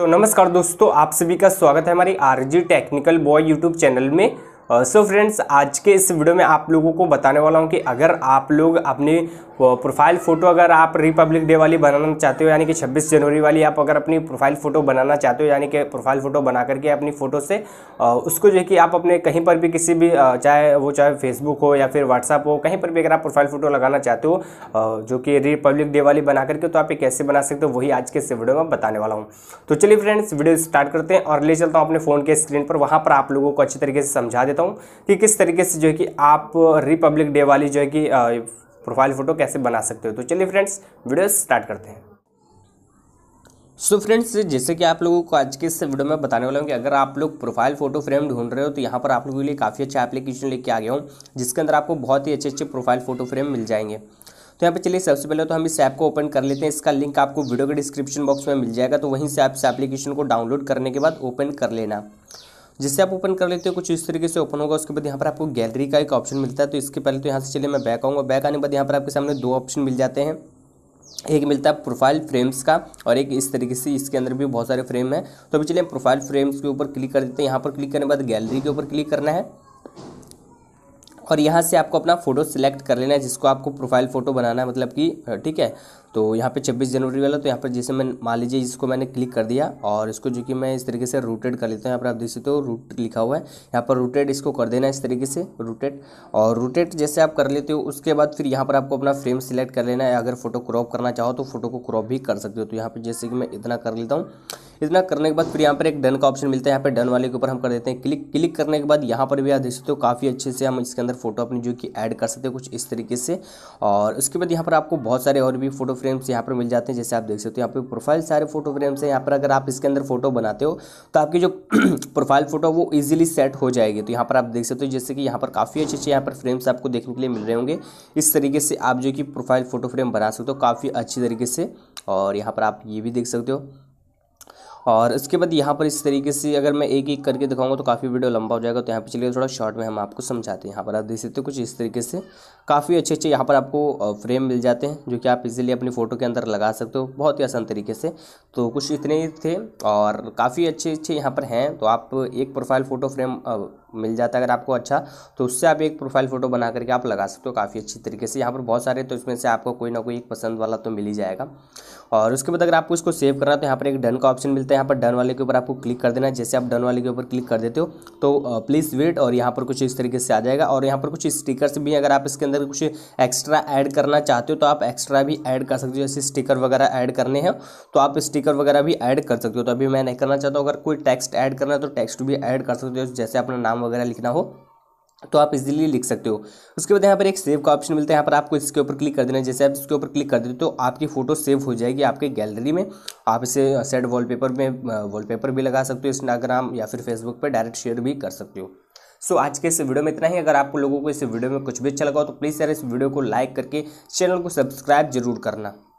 तो नमस्कार दोस्तों आप सभी का स्वागत है हमारी RG technical boy YouTube channel में सो uh, फ्रेंड्स so आज के इस वीडियो में आप लोगों को बताने वाला हूँ कि अगर आप लोग अपनी प्रोफाइल फ़ोटो अगर आप रिपब्लिक डे वाली बनाना चाहते हो यानी कि 26 जनवरी वाली आप अगर अपनी प्रोफाइल फ़ोटो बनाना चाहते हो यानी कि प्रोफाइल फ़ोटो बना करके अपनी फ़ोटो से उसको जो है कि आप अपने कहीं पर भी किसी भी चाहे वो चाहे फेसबुक हो या फिर व्हाट्सअप हो कहीं पर भी अगर आप प्रोफाइल फ़ोटो लगाना चाहते हो जो कि रिपब्लिक डे वाली बना करके तो आप ये कैसे बना सकते हो वही आज के इस वीडियो में बताने वाला हूँ तो चलिए फ्रेंड्स वीडियो स्टार्ट करते हैं और ले चलता हूँ अपने फ़ोन के स्क्रीन पर वहाँ पर आप लोगों को अच्छी तरीके से समझा देता बताता हूँ कि किस तरीके से जो है कि आप रिपब्लिक डे वाली जो है कि प्रोफाइल फ़ोटो कैसे बना सकते हो तो चलिए फ्रेंड्स वीडियो स्टार्ट करते हैं सो so फ्रेंड्स जैसे कि आप लोगों को आज के इस वीडियो में बताने वाला हूँ कि अगर आप लोग प्रोफाइल फोटो फ्रेम ढूंढ रहे हो तो यहाँ पर आप लोगों के लिए काफ़ी अच्छा एप्लीकेशन लेके आ गया हूँ जिसके अंदर आपको बहुत ही अच्छे अच्छे प्रोफाइल फोटो फ्रेम मिल जाएंगे तो यहाँ पर चलिए सबसे पहले तो हम इस ऐप को ओपन कर लेते हैं इसका लिंक आपको वीडियो के डिस्क्रिप्शन बॉक्स में मिल जाएगा तो वहीं से आप इस एप्लीकेशन को डाउनलोड करने के बाद ओपन कर लेना जिससे आप ओपन कर लेते हो कुछ इस तरीके से ओपन होगा उसके बाद यहाँ पर आपको गैलरी का एक ऑप्शन मिलता है तो इसके पहले तो यहाँ से चलिए मैं बैक आऊँगा बैक आने के बाद यहाँ पर आपके सामने दो ऑप्शन मिल जाते हैं एक मिलता है प्रोफाइल फ्रेम्स का और एक इस तरीके से इसके अंदर भी बहुत सारे फ्रेम हैं तो अभी चलिए प्रोफाइल फ्रेम्स के ऊपर क्लिक कर देते हैं यहाँ पर क्लिक करने के बाद गैलरी के ऊपर क्लिक करना है और यहाँ से आपको अपना फ़ोटो सिलेक्ट कर लेना है जिसको आपको प्रोफाइल फ़ोटो बनाना है मतलब कि ठीक है तो यहाँ पे 26 जनवरी वाला तो यहाँ पर जैसे मैं मान लीजिए इसको मैंने क्लिक कर दिया और इसको जो कि मैं इस तरीके से रूटेड कर लेता हूँ यहाँ पर आप देख सकते हो रूट लिखा हुआ है यहाँ पर रूटेड इसको कर देना इस तरीके से रूटेड और रूटेड जैसे आप कर लेते हो उसके बाद फिर यहाँ पर आपको अपना फ्रेम सिलेक्ट कर लेना है अगर फोटो क्रॉप करना चाहो तो फोटो को क्रॉप भी कर सकते हो तो यहाँ पर जैसे कि मैं इतना कर लेता हूँ इतना करने के बाद फिर यहाँ पर एक डन का ऑप्शन मिलता है यहाँ पर डन वाले के ऊपर हम कर देते हैं क्लिक क्लिक करने के बाद यहाँ पर भी आप देख सकते हो काफ़ी अच्छे से हम इसके अंदर फोटो अपनी जो कि ऐड कर सकते हैं कुछ इस तरीके से और उसके बाद यहाँ पर आपको बहुत सारे और भी फोटो फ्रेम्स यहाँ पर मिल जाते हैं जैसे आप देख सकते हो यहाँ पर प्रोफाइल सारे फोटो फ्रेम्स हैं यहाँ पर अगर आप इसके अंदर फोटो बनाते हो तो आपकी जो प्रोफाइल फोटो वो ईजिली सेट हो जाएगी तो यहाँ पर आप देख सकते हो जैसे कि यहाँ पर काफ़ी अच्छे अच्छे यहाँ पर फ्रेम्स आपको देखने के लिए मिल रहे होंगे इस तरीके से आप जो कि प्रोफाइल फ़ोटो फ्रेम बना सकते हो काफ़ी अच्छी तरीके से और यहाँ पर आप ये भी देख सकते हो और इसके बाद यहाँ पर इस तरीके से अगर मैं एक एक करके दिखाऊंगा तो काफ़ी वीडियो लंबा हो जाएगा तो यहाँ पर चलिए थोड़ा शॉर्ट में हम आपको समझाते हैं यहाँ पर आप देख सकते हो कुछ इस तरीके से काफ़ी अच्छे अच्छे यहाँ पर आपको फ्रेम मिल जाते हैं जो कि आप इजीली अपनी फ़ोटो के अंदर लगा सकते हो बहुत ही आसान तरीके से तो कुछ इतने ही थे और काफ़ी अच्छे अच्छे यहाँ पर हैं तो आप एक प्रोफाइल फ़ोटो फ्रेम मिल जाता है अगर आपको अच्छा तो उससे आप एक प्रोफाइल फ़ोटो बना करके आप लगा सकते हो काफ़ी अच्छी तरीके से यहाँ पर बहुत सारे तो इसमें से आपको कोई ना कोई एक पसंद वाला तो मिल ही जाएगा और उसके बाद अगर आपको इसको सेव करना है तो यहाँ पर एक डन का ऑप्शन मिलता है यहाँ पर डन वाले के ऊपर आपको क्लिक कर देना है जैसे आप डन वाले के ऊपर क्लिक कर देते हो तो प्लीज़ वेट और यहाँ पर कुछ इस तरीके से आ जाएगा और यहाँ पर कुछ स्टिकर्स भी अगर आप इसके अंदर कुछ एक्स्ट्रा ऐड करना चाहते हो तो आप एक्स्ट्रा भी ऐड कर सकते हो जैसे स्टिकर वगैरह ऐड करने हैं तो आप स्टिकर वगैरह भी ऐड कर सकते हो तो अभी मैं नहीं करना चाहता हूँ अगर कोई टेक्स्ट ऐड करना है तो टेक्स्ट भी ऐड कर सकते हो जैसे अपना नाम वगैरह लिखना हो तो आप इजीली लिख सकते हो उसके बाद यहाँ पर एक सेव का ऑप्शन मिलता है यहाँ पर आपको इसके ऊपर क्लिक कर देना है जैसे आप इसके ऊपर क्लिक कर देते हो तो आपकी फ़ोटो सेव हो जाएगी आपके गैलरी में आप इसे सेट वॉलपेपर में वॉलपेपर भी लगा सकते हो इंस्टाग्राम या फिर फेसबुक पर डायरेक्ट शेयर भी कर सकते हो सो आज के इस वीडियो में इतना ही अगर आपको लोगों को इस वीडियो में कुछ भी अच्छा लगा हो तो प्लीज़ यार इस वीडियो को लाइक करके चैनल को सब्सक्राइब जरूर करना